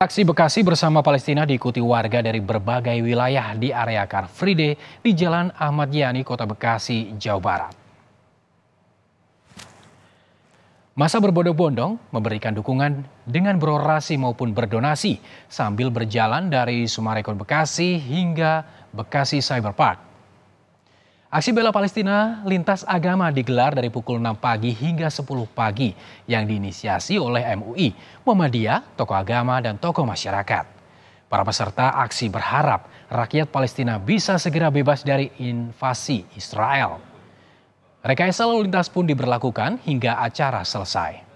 Aksi Bekasi bersama Palestina diikuti warga dari berbagai wilayah di area Car Free Day di Jalan Ahmad Yani, Kota Bekasi, Jawa Barat. Masa berbondong-bondong memberikan dukungan dengan berorasi maupun berdonasi sambil berjalan dari Sumarekon Bekasi hingga Bekasi Cyber Park. Aksi bela Palestina lintas agama digelar dari pukul 6 pagi hingga 10 pagi yang diinisiasi oleh MUI, Muhammadiyah, tokoh agama, dan tokoh masyarakat. Para peserta aksi berharap rakyat Palestina bisa segera bebas dari invasi Israel. Rekayasa lalu lintas pun diberlakukan hingga acara selesai.